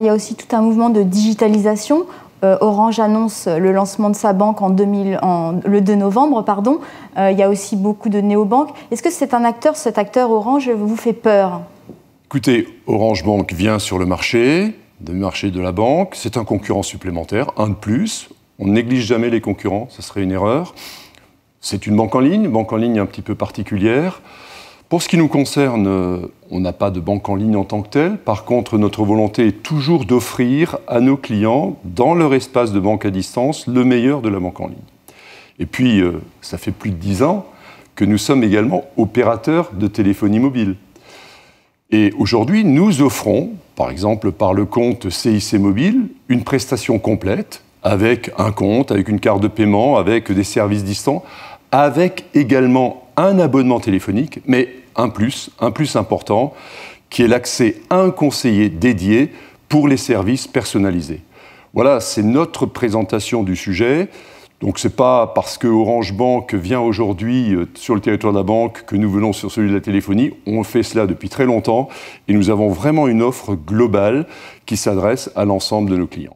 Il y a aussi tout un mouvement de digitalisation. Euh, Orange annonce le lancement de sa banque en, le 2 novembre. Pardon. Euh, il y a aussi beaucoup de néobanques. Est-ce que c'est un acteur, cet acteur Orange, vous fait peur Écoutez, Orange Bank vient sur le marché, le marché de la banque. C'est un concurrent supplémentaire, un de plus. On néglige jamais les concurrents, ce serait une erreur. C'est une banque en ligne, banque en ligne un petit peu particulière. Pour ce qui nous concerne, on n'a pas de banque en ligne en tant que telle. Par contre, notre volonté est toujours d'offrir à nos clients, dans leur espace de banque à distance, le meilleur de la banque en ligne. Et puis, euh, ça fait plus de dix ans que nous sommes également opérateurs de téléphonie mobile. Et aujourd'hui, nous offrons, par exemple par le compte CIC Mobile, une prestation complète avec un compte, avec une carte de paiement, avec des services distants, avec également un abonnement téléphonique, mais un plus, un plus important, qui est l'accès à un conseiller dédié pour les services personnalisés. Voilà, c'est notre présentation du sujet. Donc ce n'est pas parce que Orange Bank vient aujourd'hui euh, sur le territoire de la banque que nous venons sur celui de la téléphonie. On fait cela depuis très longtemps et nous avons vraiment une offre globale qui s'adresse à l'ensemble de nos clients.